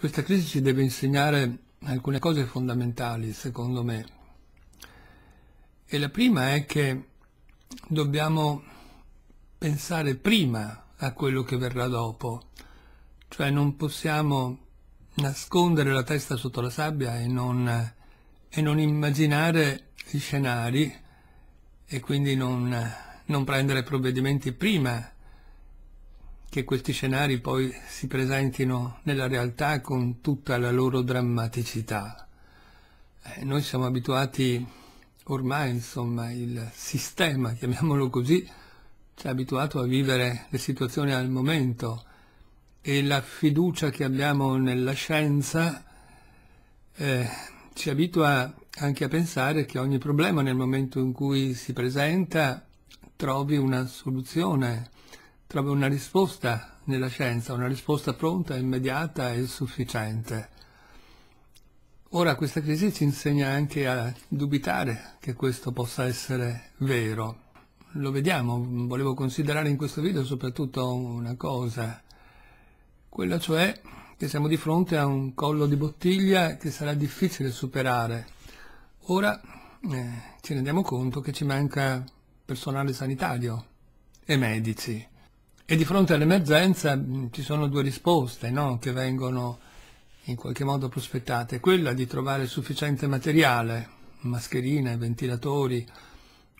Questa crisi ci deve insegnare alcune cose fondamentali, secondo me. E la prima è che dobbiamo pensare prima a quello che verrà dopo, cioè non possiamo nascondere la testa sotto la sabbia e non, e non immaginare gli scenari e quindi non, non prendere provvedimenti prima che questi scenari poi si presentino nella realtà con tutta la loro drammaticità. Eh, noi siamo abituati ormai, insomma, il sistema, chiamiamolo così, ci ha abituato a vivere le situazioni al momento e la fiducia che abbiamo nella scienza eh, ci abitua anche a pensare che ogni problema nel momento in cui si presenta trovi una soluzione trova una risposta nella scienza, una risposta pronta, immediata e sufficiente. Ora questa crisi ci insegna anche a dubitare che questo possa essere vero. Lo vediamo, volevo considerare in questo video soprattutto una cosa, quella cioè che siamo di fronte a un collo di bottiglia che sarà difficile superare. Ora eh, ci rendiamo conto che ci manca personale sanitario e medici. E di fronte all'emergenza mm, ci sono due risposte no? che vengono in qualche modo prospettate. Quella di trovare sufficiente materiale, mascherine, ventilatori,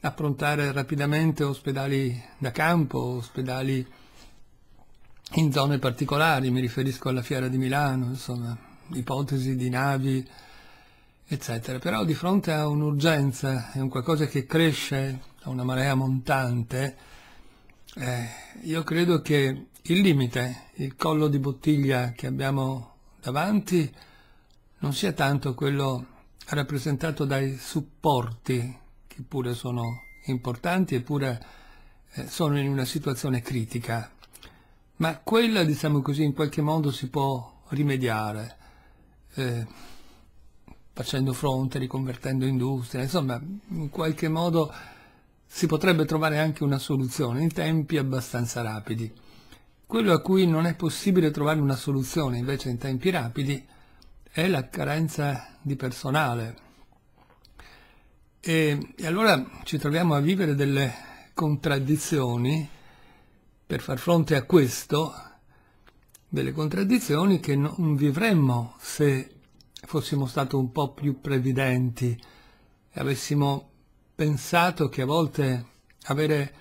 approntare rapidamente ospedali da campo, ospedali in zone particolari, mi riferisco alla Fiera di Milano, insomma, ipotesi di navi, eccetera. Però di fronte a un'urgenza, è un qualcosa che cresce a una marea montante, eh, io credo che il limite, il collo di bottiglia che abbiamo davanti, non sia tanto quello rappresentato dai supporti, che pure sono importanti eppure eh, sono in una situazione critica, ma quella, diciamo così, in qualche modo si può rimediare, eh, facendo fronte, riconvertendo industria, insomma, in qualche modo si potrebbe trovare anche una soluzione in tempi abbastanza rapidi. Quello a cui non è possibile trovare una soluzione invece in tempi rapidi è la carenza di personale. E, e allora ci troviamo a vivere delle contraddizioni, per far fronte a questo, delle contraddizioni che non vivremmo se fossimo stati un po' più previdenti e avessimo pensato che a volte avere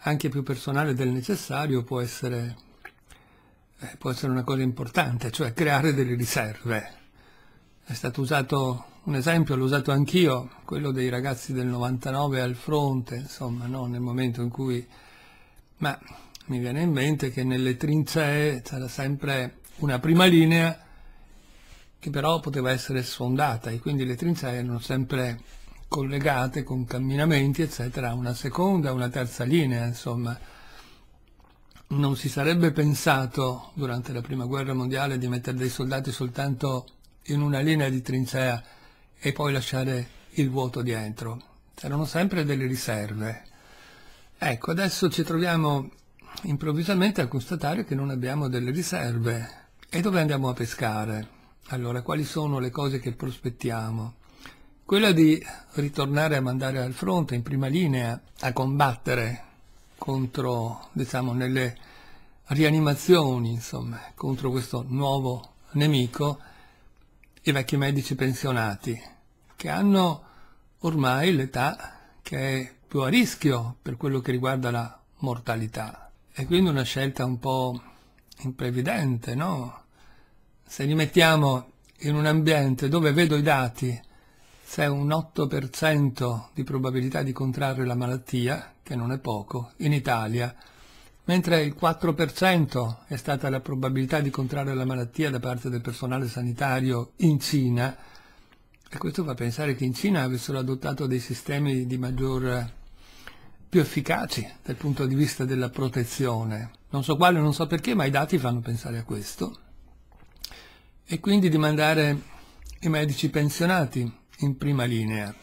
anche più personale del necessario può essere, eh, può essere una cosa importante, cioè creare delle riserve. È stato usato un esempio, l'ho usato anch'io, quello dei ragazzi del 99 al fronte, insomma, no? nel momento in cui... Ma mi viene in mente che nelle trincee c'era sempre una prima linea che però poteva essere sfondata e quindi le trincee erano sempre collegate con camminamenti, eccetera, una seconda, una terza linea, insomma. Non si sarebbe pensato durante la Prima Guerra Mondiale di mettere dei soldati soltanto in una linea di trincea e poi lasciare il vuoto dietro. C'erano sempre delle riserve. Ecco, adesso ci troviamo improvvisamente a constatare che non abbiamo delle riserve. E dove andiamo a pescare? Allora, quali sono le cose che prospettiamo? quella di ritornare a mandare al fronte, in prima linea, a combattere contro, diciamo, nelle rianimazioni, insomma, contro questo nuovo nemico, i vecchi medici pensionati, che hanno ormai l'età che è più a rischio per quello che riguarda la mortalità. E quindi una scelta un po' imprevidente, no? Se li mettiamo in un ambiente dove vedo i dati c'è un 8% di probabilità di contrarre la malattia, che non è poco, in Italia, mentre il 4% è stata la probabilità di contrarre la malattia da parte del personale sanitario in Cina. E questo fa pensare che in Cina avessero adottato dei sistemi di maggior più efficaci dal punto di vista della protezione. Non so quale, non so perché, ma i dati fanno pensare a questo. E quindi di mandare i medici pensionati in prima linea,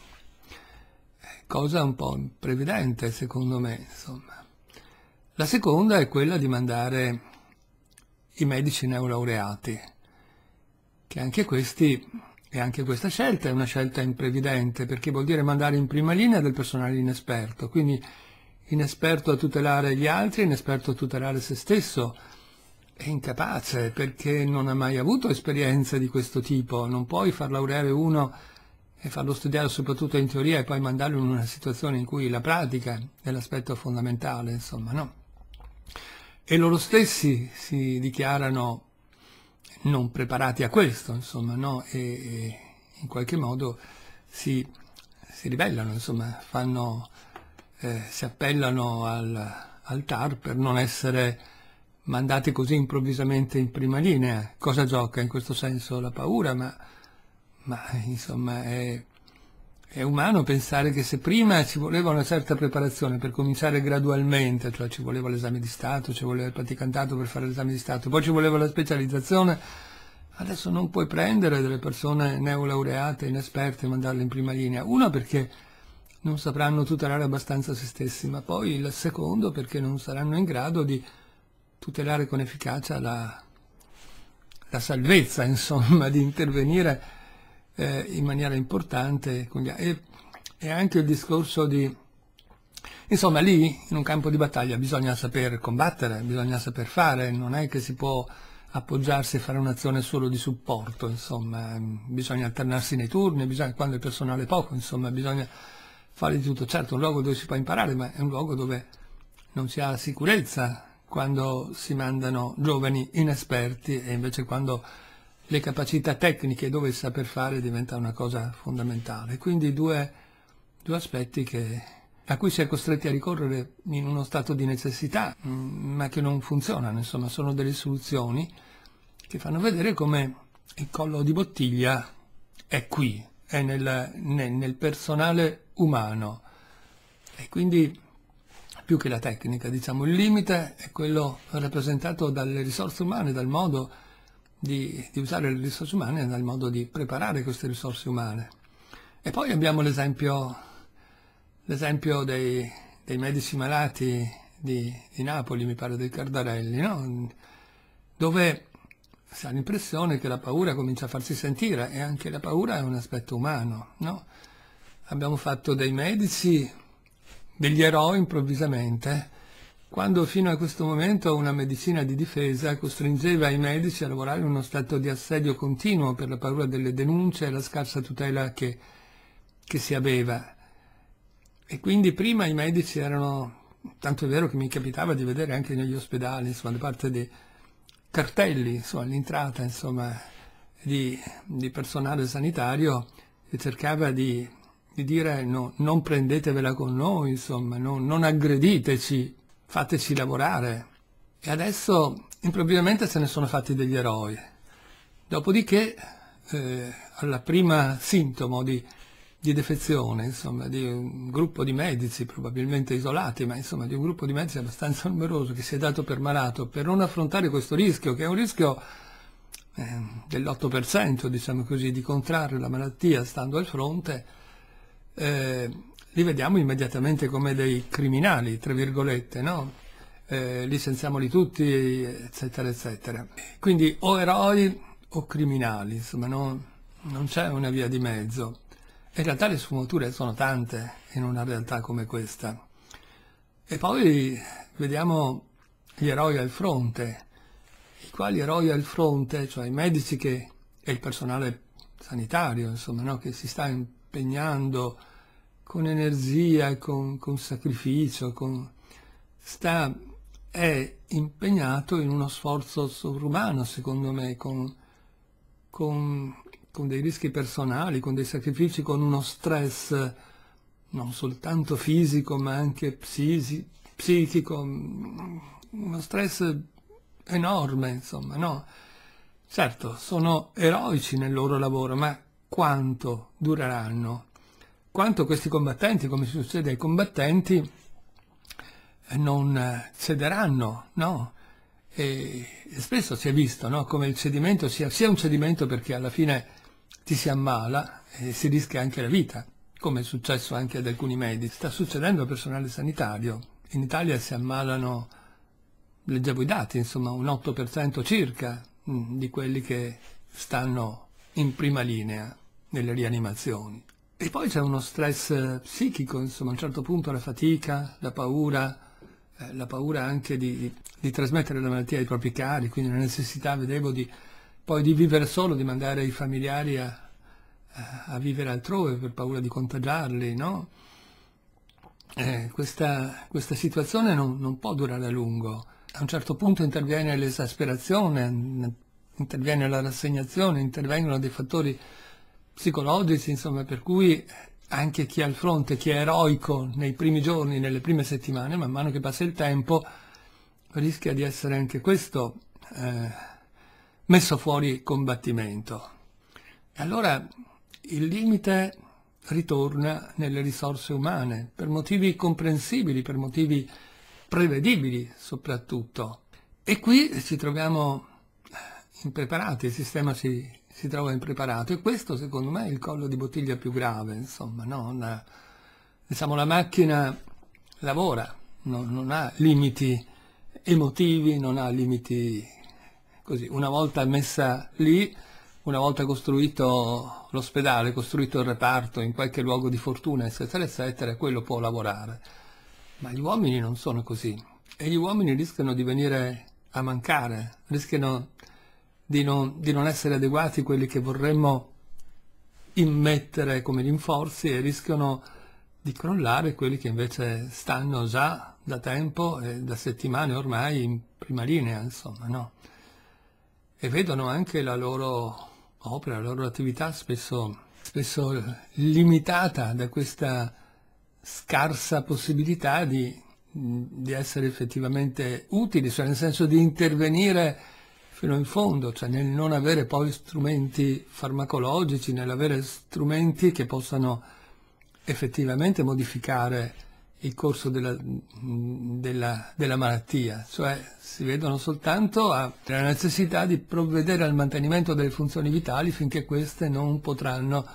cosa un po' imprevidente secondo me, insomma. La seconda è quella di mandare i medici neolaureati, che anche questi, e anche questa scelta è una scelta imprevidente, perché vuol dire mandare in prima linea del personale inesperto, quindi inesperto a tutelare gli altri, inesperto a tutelare se stesso, è incapace perché non ha mai avuto esperienze di questo tipo, non puoi far laureare uno e farlo studiare soprattutto in teoria e poi mandarlo in una situazione in cui la pratica è l'aspetto fondamentale, insomma, no? E loro stessi si dichiarano non preparati a questo, insomma, no? E, e in qualche modo si, si ribellano, insomma, fanno, eh, si appellano al, al TAR per non essere mandati così improvvisamente in prima linea. Cosa gioca in questo senso la paura? Ma ma insomma è, è umano pensare che se prima ci voleva una certa preparazione per cominciare gradualmente, cioè ci voleva l'esame di Stato, ci voleva il praticantato per fare l'esame di Stato, poi ci voleva la specializzazione, adesso non puoi prendere delle persone neolaureate, inesperte e mandarle in prima linea. Una perché non sapranno tutelare abbastanza se stessi, ma poi il secondo perché non saranno in grado di tutelare con efficacia la, la salvezza, insomma, di intervenire eh, in maniera importante. E, e, anche il discorso di... Insomma, lì, in un campo di battaglia, bisogna saper combattere, bisogna saper fare, non è che si può appoggiarsi e fare un'azione solo di supporto, insomma, bisogna alternarsi nei turni, bisogna, quando il personale è poco, insomma, bisogna fare di tutto. Certo, è un luogo dove si può imparare, ma è un luogo dove non si ha sicurezza quando si mandano giovani inesperti e invece quando le capacità tecniche dove il saper fare diventa una cosa fondamentale. Quindi due, due aspetti che, a cui si è costretti a ricorrere in uno stato di necessità, mm, ma che non funzionano, insomma, sono delle soluzioni che fanno vedere come il collo di bottiglia è qui, è nel, nel, nel personale umano. E quindi più che la tecnica, diciamo, il limite è quello rappresentato dalle risorse umane, dal modo di, di usare le risorse umane nel modo di preparare queste risorse umane. E poi abbiamo l'esempio, l'esempio dei, dei, medici malati di, di, Napoli, mi pare dei Cardarelli, no? dove si ha l'impressione che la paura comincia a farsi sentire e anche la paura è un aspetto umano. No? Abbiamo fatto dei medici degli eroi improvvisamente quando fino a questo momento una medicina di difesa costringeva i medici a lavorare in uno stato di assedio continuo per la paura delle denunce e la scarsa tutela che, che si aveva. E quindi prima i medici erano, tanto è vero che mi capitava di vedere anche negli ospedali, insomma, da parte di cartelli, insomma, all'entrata, insomma, di, di, personale sanitario che cercava di, di dire no, non prendetevela con noi, insomma, no, non aggrediteci, fateci lavorare. E adesso improvvisamente se ne sono fatti degli eroi. Dopodiché, eh, alla prima sintomo di, di defezione, insomma, di un gruppo di medici, probabilmente isolati, ma insomma di un gruppo di medici abbastanza numeroso che si è dato per malato per non affrontare questo rischio, che è un rischio eh, dell'8%, diciamo così, di contrarre la malattia stando al fronte, eh, li vediamo immediatamente come dei criminali, tra virgolette, no? eh, licenziamoli tutti, eccetera, eccetera. Quindi o eroi o criminali, insomma, no? non c'è una via di mezzo. In realtà le sfumature sono tante in una realtà come questa. E poi vediamo gli eroi al fronte, i quali eroi al fronte, cioè i medici che, e il personale sanitario, insomma, no? che si sta impegnando con energia, con, con sacrificio, con, sta, è impegnato in uno sforzo sovrumano, secondo me, con, con, con dei rischi personali, con dei sacrifici, con uno stress non soltanto fisico ma anche psisi, psichico, uno stress enorme, insomma, no? Certo, sono eroici nel loro lavoro, ma quanto dureranno? quanto questi combattenti, come succede ai combattenti, eh, non eh, cederanno, no? E spesso si è visto no? come il cedimento sia, sia, un cedimento perché alla fine ti si ammala e si rischia anche la vita, come è successo anche ad alcuni medici. Sta succedendo al personale sanitario. In Italia si ammalano, leggevo i dati, insomma un 8% circa mm, di quelli che stanno in prima linea nelle rianimazioni. E poi c'è uno stress eh, psichico, insomma, a un certo punto la fatica, la paura, eh, la paura anche di, di, trasmettere la malattia ai propri cari, quindi la necessità, vedevo, di, poi di vivere solo, di mandare i familiari a, a, vivere altrove per paura di contagiarli, no? Eh, questa, questa, situazione non, non, può durare a lungo. A un certo punto interviene l'esasperazione, interviene la rassegnazione, intervengono dei fattori psicologici, insomma, per cui anche chi è al fronte, chi è eroico nei primi giorni, nelle prime settimane, man mano che passa il tempo, rischia di essere anche questo eh, messo fuori combattimento. E allora il limite ritorna nelle risorse umane, per motivi comprensibili, per motivi prevedibili soprattutto. E qui ci troviamo impreparati, il sistema si si trova impreparato e questo secondo me è il collo di bottiglia più grave, insomma, no? Una, diciamo la macchina lavora, no? non ha limiti emotivi, non ha limiti così, una volta messa lì, una volta costruito l'ospedale, costruito il reparto in qualche luogo di fortuna, eccetera, eccetera, quello può lavorare. Ma gli uomini non sono così e gli uomini rischiano di venire a mancare, rischiano di non, di non essere adeguati quelli che vorremmo immettere come rinforzi e rischiano di crollare quelli che invece stanno già da tempo e da settimane ormai in prima linea, insomma, no? E vedono anche la loro opera, la loro attività spesso, spesso limitata da questa scarsa possibilità di, di essere effettivamente utili, cioè nel senso di intervenire fino in fondo, cioè nel non avere poi strumenti farmacologici, nell'avere strumenti che possano effettivamente modificare il corso della, della, della malattia, cioè si vedono soltanto la necessità di provvedere al mantenimento delle funzioni vitali finché queste non potranno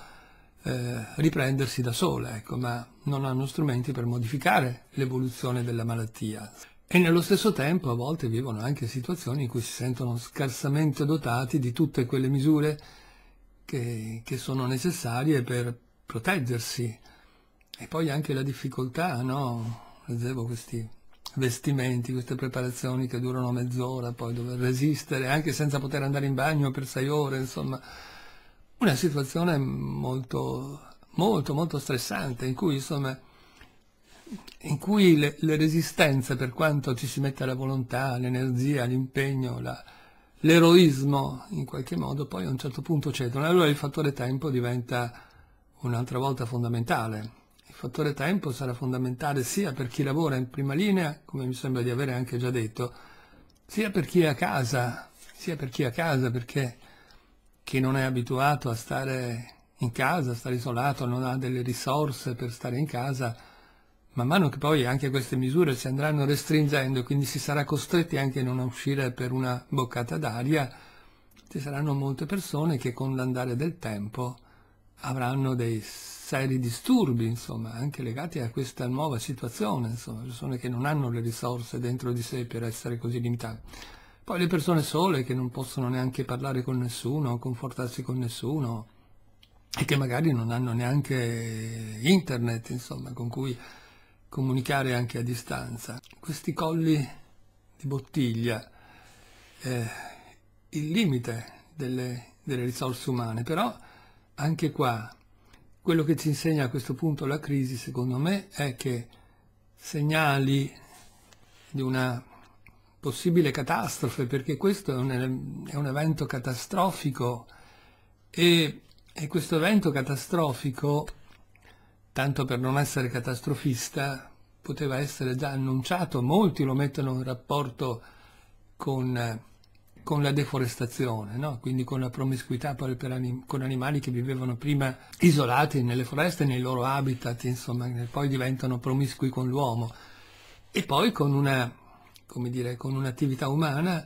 eh, riprendersi da sole, ecco, ma non hanno strumenti per modificare l'evoluzione della malattia e nello stesso tempo a volte vivono anche situazioni in cui si sentono scarsamente dotati di tutte quelle misure che, che sono necessarie per proteggersi. E poi anche la difficoltà, no? Dicevo, questi vestimenti, queste preparazioni che durano mezz'ora, poi dover resistere anche senza poter andare in bagno per sei ore, insomma, una situazione molto, molto, molto stressante in cui, insomma, in cui le, le, resistenze, per quanto ci si metta la volontà, l'energia, l'impegno, l'eroismo, in qualche modo, poi a un certo punto cedono. Allora il fattore tempo diventa un'altra volta fondamentale. Il fattore tempo sarà fondamentale sia per chi lavora in prima linea, come mi sembra di avere anche già detto, sia per chi è a casa, sia per chi è a casa, perché chi non è abituato a stare in casa, a stare isolato, non ha delle risorse per stare in casa, man mano che poi anche queste misure si andranno restringendo e quindi si sarà costretti anche a non uscire per una boccata d'aria, ci saranno molte persone che con l'andare del tempo avranno dei seri disturbi, insomma, anche legati a questa nuova situazione, insomma, persone che non hanno le risorse dentro di sé per essere così limitate. Poi le persone sole che non possono neanche parlare con nessuno, confortarsi con nessuno e che magari non hanno neanche internet, insomma, con cui comunicare anche a distanza. Questi colli di bottiglia, eh, il limite delle, delle risorse umane, però anche qua quello che ci insegna a questo punto la crisi, secondo me, è che segnali di una possibile catastrofe, perché questo è un, è un evento catastrofico e, e questo evento catastrofico tanto per non essere catastrofista, poteva essere già annunciato, molti lo mettono in rapporto con, con la deforestazione, no? quindi con la promiscuità per, per anim con animali che vivevano prima isolati nelle foreste, nei loro habitat, insomma, poi diventano promiscui con l'uomo. E poi con una come dire, con un'attività umana,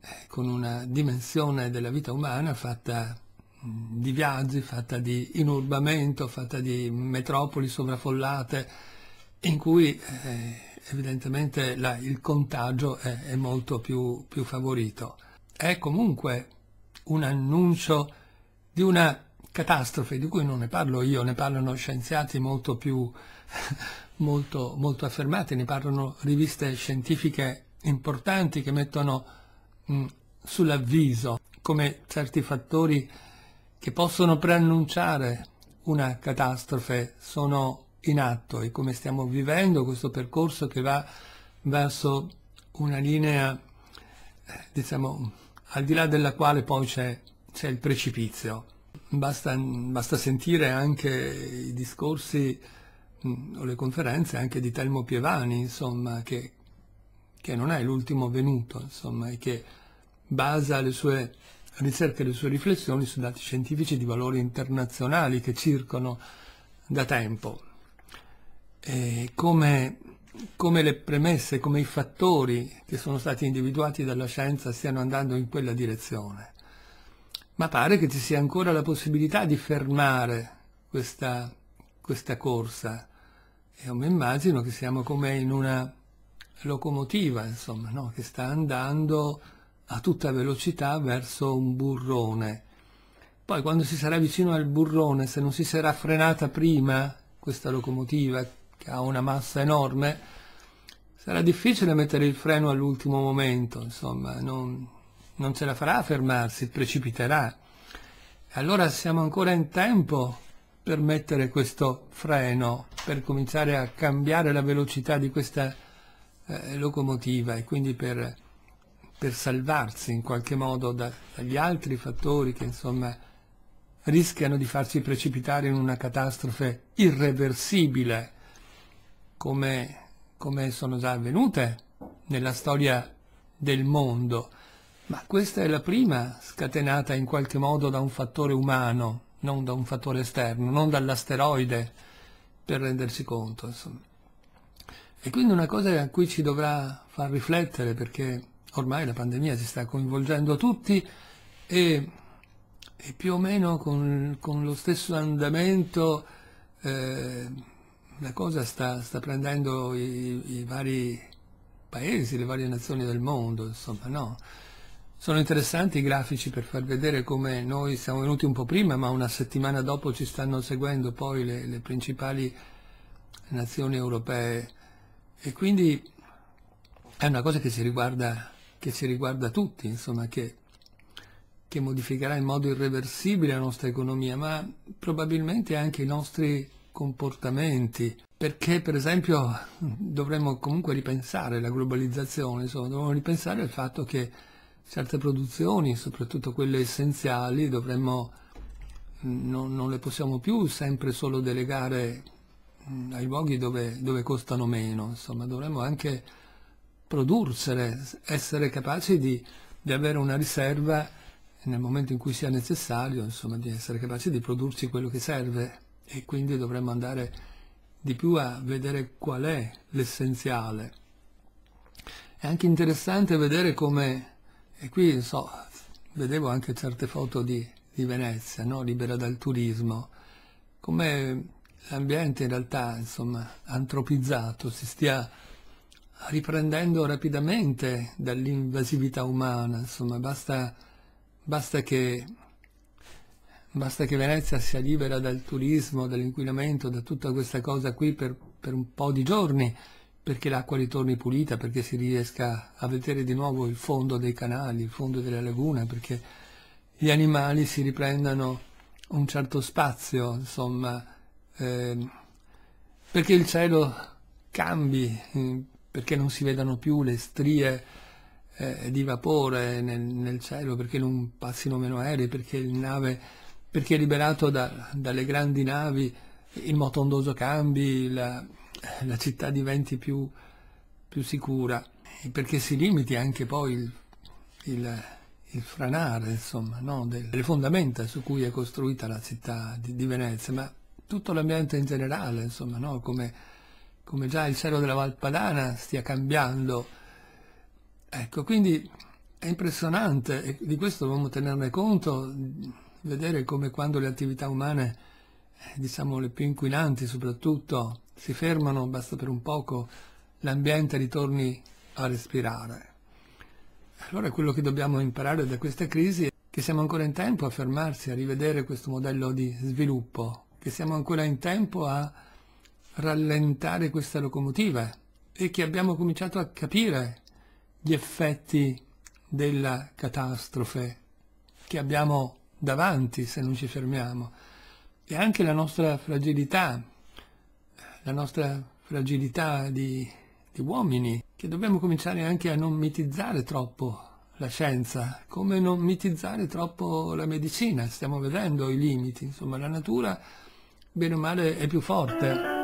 eh, con una dimensione della vita umana fatta di viaggi, fatta di inurbamento, fatta di metropoli sovraffollate, in cui eh, evidentemente la, il contagio è, è molto più, più, favorito. È comunque un annuncio di una catastrofe di cui non ne parlo io, ne parlano scienziati molto più molto, molto affermati, ne parlano riviste scientifiche importanti che mettono mh, mm, sull'avviso come certi fattori che possono preannunciare una catastrofe sono in atto e come stiamo vivendo questo percorso che va verso una linea, eh, diciamo, al di là della quale poi c'è, c'è il precipizio. Basta, basta, sentire anche i discorsi mm, o le conferenze anche di Telmo Pievani, insomma, che, che non è l'ultimo venuto, insomma, e che basa le sue ricerca le sue riflessioni su dati scientifici di valori internazionali che circolano da tempo. Come, come, le premesse, come i fattori che sono stati individuati dalla scienza stiano andando in quella direzione. Ma pare che ci sia ancora la possibilità di fermare questa, questa corsa. Io mi immagino che siamo come in una locomotiva, insomma, no? che sta andando a tutta velocità verso un burrone. Poi quando si sarà vicino al burrone, se non si sarà frenata prima questa locomotiva che ha una massa enorme, sarà difficile mettere il freno all'ultimo momento, insomma, non, non ce la farà a fermarsi, precipiterà. Allora siamo ancora in tempo per mettere questo freno, per cominciare a cambiare la velocità di questa eh, locomotiva e quindi per per salvarsi in qualche modo da, dagli altri fattori che insomma rischiano di farci precipitare in una catastrofe irreversibile come, come sono già avvenute nella storia del mondo. Ma questa è la prima scatenata in qualche modo da un fattore umano, non da un fattore esterno, non dall'asteroide, per renderci conto. Insomma. E quindi una cosa a cui ci dovrà far riflettere perché ormai la pandemia si sta coinvolgendo tutti e, e più o meno con, con lo stesso andamento eh, la cosa sta, sta prendendo i, i, vari paesi, le varie nazioni del mondo, insomma, no? Sono interessanti i grafici per far vedere come noi siamo venuti un po' prima, ma una settimana dopo ci stanno seguendo poi le, le principali nazioni europee e quindi è una cosa che si riguarda che ci riguarda tutti, insomma, che, che modificherà in modo irreversibile la nostra economia, ma probabilmente anche i nostri comportamenti, perché per esempio dovremmo comunque ripensare la globalizzazione, insomma, dovremmo ripensare al fatto che certe produzioni, soprattutto quelle essenziali, dovremmo, non, non le possiamo più sempre solo delegare mm, ai luoghi dove, dove costano meno, insomma, dovremmo anche prodursene, essere capaci di, di avere una riserva nel momento in cui sia necessario, insomma, di essere capaci di produrci quello che serve e quindi dovremmo andare di più a vedere qual è l'essenziale. È anche interessante vedere come, e qui so, vedevo anche certe foto di, di Venezia, no? libera dal turismo, come l'ambiente in realtà insomma, antropizzato si stia riprendendo rapidamente dall'invasività umana, insomma, basta, basta, che, basta, che, Venezia sia libera dal turismo, dall'inquinamento, da tutta questa cosa qui per, per un po' di giorni, perché l'acqua ritorni pulita, perché si riesca a vedere di nuovo il fondo dei canali, il fondo della laguna, perché gli animali si riprendano un certo spazio, insomma, eh, perché il cielo cambi, perché non si vedano più le strie eh, di vapore nel, nel, cielo, perché non passino meno aerei, perché, nave, perché è liberato da, dalle grandi navi il motondoso cambi, la, la città diventi più, più, sicura, perché si limiti anche poi il, il, il franare insomma, no? delle fondamenta su cui è costruita la città di, di Venezia, ma tutto l'ambiente in generale, insomma, no? come come già il cielo della Valpadana stia cambiando. Ecco, quindi è impressionante, e di questo dobbiamo tenerne conto, vedere come quando le attività umane, eh, diciamo le più inquinanti soprattutto, si fermano, basta per un poco, l'ambiente ritorni a respirare. Allora quello che dobbiamo imparare da questa crisi è che siamo ancora in tempo a fermarsi, a rivedere questo modello di sviluppo, che siamo ancora in tempo a rallentare questa locomotiva e che abbiamo cominciato a capire gli effetti della catastrofe che abbiamo davanti se non ci fermiamo e anche la nostra fragilità, la nostra fragilità di, di uomini, che dobbiamo cominciare anche a non mitizzare troppo la scienza, come non mitizzare troppo la medicina, stiamo vedendo i limiti, insomma la natura bene o male è più forte.